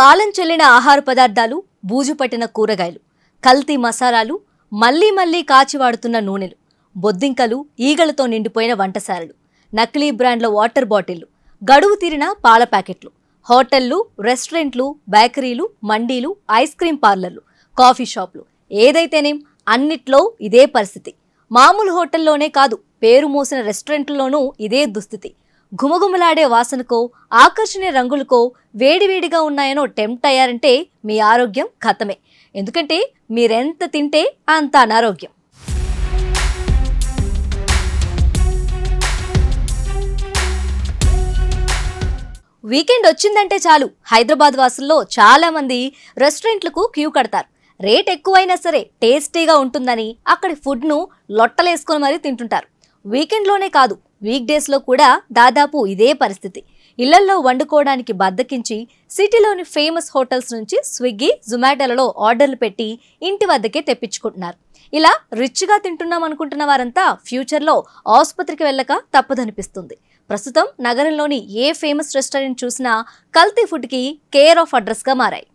కాలం చెల్లిన ఆహార పదార్థాలు బూజుపట్టిన కూరగాయలు కల్తీ మసాలాలు మళ్లీ మళ్లీ కాచివాడుతున్న నూనెలు బొద్దింకలు ఈగలతో నిండిపోయిన వంటసారలు నకిలీ బ్రాండ్ల వాటర్ బాటిళ్లు గడువు తీరిన పాల ప్యాకెట్లు హోటళ్లు రెస్టారెంట్లు బేకరీలు మండీలు ఐస్ క్రీం పార్లర్లు కాఫీ షాప్లు ఏదైతేనేం అన్నిట్లో ఇదే పరిస్థితి మామూలు హోటల్లోనే కాదు పేరు మోసిన రెస్టారెంట్లలోనూ ఇదే దుస్థితి ఘుమఘుమలాడే వాసనకో ఆకర్షణీయ రంగులకో వేడివేడిగా ఉన్నాయనో టెంప్ట్ అయ్యారంటే మీ ఆరోగ్యం ఖతమే ఎందుకంటే మీరెంత తింటే అంత అనారోగ్యం వీకెండ్ వచ్చిందంటే చాలు హైదరాబాద్ వాసుల్లో చాలామంది రెస్టారెంట్లకు క్యూ కడతారు రేట్ ఎక్కువైనా సరే టేస్టీగా ఉంటుందని అక్కడి ఫుడ్ను లొట్టలేసుకొని మరీ తింటుంటారు వీకెండ్లోనే కాదు వీక్డేస్లో కూడా దాదాపు ఇదే పరిస్థితి ఇళ్లలో వండుకోవడానికి బద్దకించి సిటీలోని ఫేమస్ హోటల్స్ నుంచి స్విగ్గీ జొమాటోలలో ఆర్డర్లు పెట్టి ఇంటి వద్దకే తెప్పించుకుంటున్నారు ఇలా రిచ్గా తింటున్నాం అనుకుంటున్న వారంతా ఫ్యూచర్లో ఆసుపత్రికి వెళ్ళక తప్పదనిపిస్తుంది ప్రస్తుతం నగరంలోని ఏ ఫేమస్ రెస్టారెంట్ చూసినా కల్తీ ఫుడ్కి కేర్ ఆఫ్ అడ్రస్గా మారాయి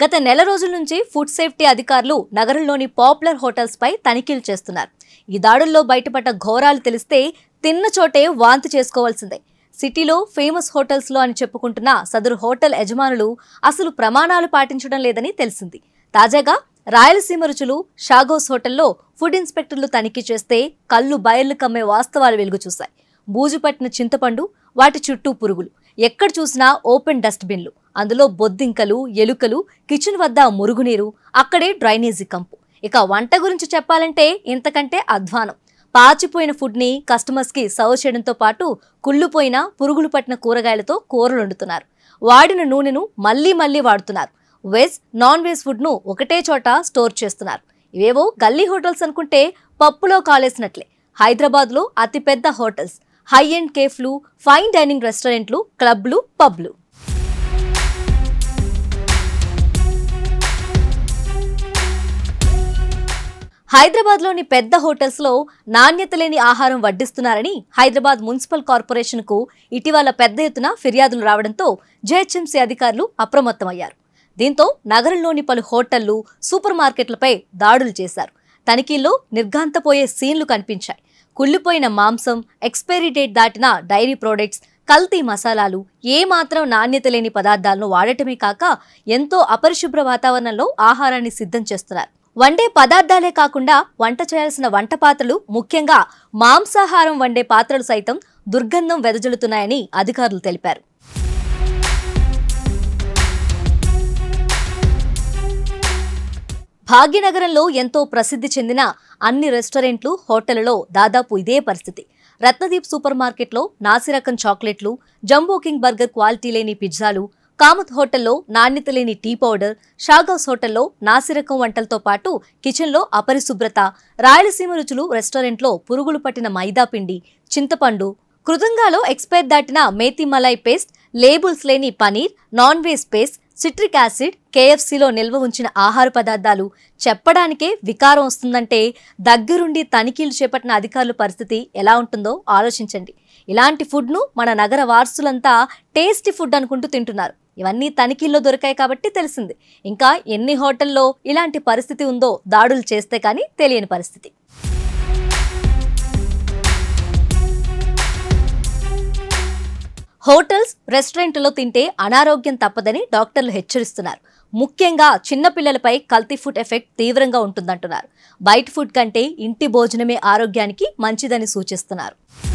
గత నెల రోజుల నుంచి ఫుడ్ సేఫ్టీ అధికారులు నగరంలోని పాపులర్ హోటల్స్పై తనిఖీలు చేస్తున్నారు ఈ దాడుల్లో బయటపడ్డ ఘోరాలు తెలిస్తే తిన్న చోటే వాంతి చేసుకోవాల్సిందే సిటీలో ఫేమస్ హోటల్స్లో అని చెప్పుకుంటున్న సదరు హోటల్ యజమానులు అసలు ప్రమాణాలు పాటించడం లేదని తెలిసింది తాజాగా రాయలసీమ రుచులు షాగోస్ హోటల్లో ఫుడ్ ఇన్స్పెక్టర్లు తనిఖీ చేస్తే కళ్ళు బయళ్లు కమ్మే వాస్తవాలు వెలుగు చూశాయి బూజు పట్టిన చింతపండు వాటి చుట్టూ పురుగులు ఎక్కడ చూసినా ఓపెన్ డస్ట్బిన్లు అందులో బొద్దింకలు ఎలుకలు కిచెన్ వద్ద మురుగునీరు అక్కడే డ్రైనేజీ కంపు ఇక వంట గురించి చెప్పాలంటే ఇంతకంటే అధ్వానం పాచిపోయిన ఫుడ్ని కస్టమర్స్కి సర్వ్ చేయడంతో పాటు కుళ్ళుపోయిన పురుగులు పట్టిన కూరగాయలతో కూరలు వండుతున్నారు వాడిన నూనెను మళ్ళీ మళ్ళీ వాడుతున్నారు వెజ్ నాన్ వెజ్ ఫుడ్ను ఒకటే చోట స్టోర్ చేస్తున్నారు ఇవేవో గల్లీ హోటల్స్ అనుకుంటే పప్పులో కాలేసినట్లే హైదరాబాద్లో అతిపెద్ద హోటల్స్ హై అండ్ కేఫ్లు ఫైన్ డైనింగ్ రెస్టారెంట్లు క్లబ్లు పబ్లు హైదరాబాద్లోని పెద్ద హోటల్స్లో నాణ్యత లేని ఆహారం వడ్డిస్తున్నారని హైదరాబాద్ మున్సిపల్ కార్పొరేషన్కు ఇటీవల పెద్ద ఎత్తున ఫిర్యాదులు రావడంతో జేహెచ్ఎంసీ అధికారులు అప్రమత్తమయ్యారు దీంతో నగరంలోని పలు హోటళ్లు సూపర్ మార్కెట్లపై దాడులు చేశారు తనిఖీల్లో నిర్ఘాంతపోయే సీన్లు కనిపించాయి కుళ్ళిపోయిన మాంసం ఎక్స్పైరీ డేట్ దాటిన డైరీ ప్రోడక్ట్స్ కల్తీ మసాలాలు ఏమాత్రం నాణ్యత లేని పదార్థాలను వాడటమే కాక ఎంతో అపరిశుభ్ర వాతావరణంలో ఆహారాన్ని సిద్ధం చేస్తున్నారు వండే పదార్థాలే కాకుండా వంట చేయాల్సిన వంట పాత్రలు ముఖ్యంగా మాంసాహారం వండే పాత్రలు సైతం దుర్గంధం వెదజల్లుతున్నాయని అధికారులు తెలిపారు భాగ్యనగరంలో ఎంతో ప్రసిద్ధి చెందిన అన్ని రెస్టారెంట్లు హోటళ్లలో దాదాపు ఇదే పరిస్థితి రత్నదీప్ సూపర్ మార్కెట్లో నాసిరకం చాక్లెట్లు జంబో కింగ్ బర్గర్ క్వాలిటీ లేని పిజ్జాలు కామత్ హోటల్లో నాణ్యత లేని టీ పౌడర్ షాగౌస్ హోటల్లో నాసిరకం వంటలతో పాటు కిచెన్లో అపరిశుభ్రత రాయలసీమ రుచులు రెస్టారెంట్లో పురుగులు పట్టిన మైదా పిండి చింతపండు కృతంగాలో ఎక్స్పైర్ దాటిన మేతి మలై పేస్ట్ లేబుల్స్ లేని paneer non veg paste citric acid కేఎఫ్సీలో నిల్వ ఉంచిన ఆహార పదార్థాలు చెప్పడానికే వికారం వస్తుందంటే దగ్గరుండి తనిఖీలు చేపట్టిన అధికారుల పరిస్థితి ఎలా ఉంటుందో ఆలోచించండి ఇలాంటి ఫుడ్ను మన నగర వారసులంతా టేస్టీ ఫుడ్ అనుకుంటూ తింటున్నారు ఇవన్నీ తనిఖీల్లో దొరికాయి కాబట్టి తెలిసింది ఇంకా ఎన్ని హోటల్లో ఇలాంటి పరిస్థితి ఉందో దాడులు చేస్తే కానీ తెలియని పరిస్థితి హోటల్స్ రెస్టారెంట్లో తింటే అనారోగ్యం తప్పదని డాక్టర్లు హెచ్చరిస్తున్నారు ముఖ్యంగా చిన్నపిల్లలపై కల్తీ ఫుడ్ ఎఫెక్ట్ తీవ్రంగా ఉంటుందంటున్నారు బయట ఫుడ్ కంటే ఇంటి భోజనమే ఆరోగ్యానికి మంచిదని సూచిస్తున్నారు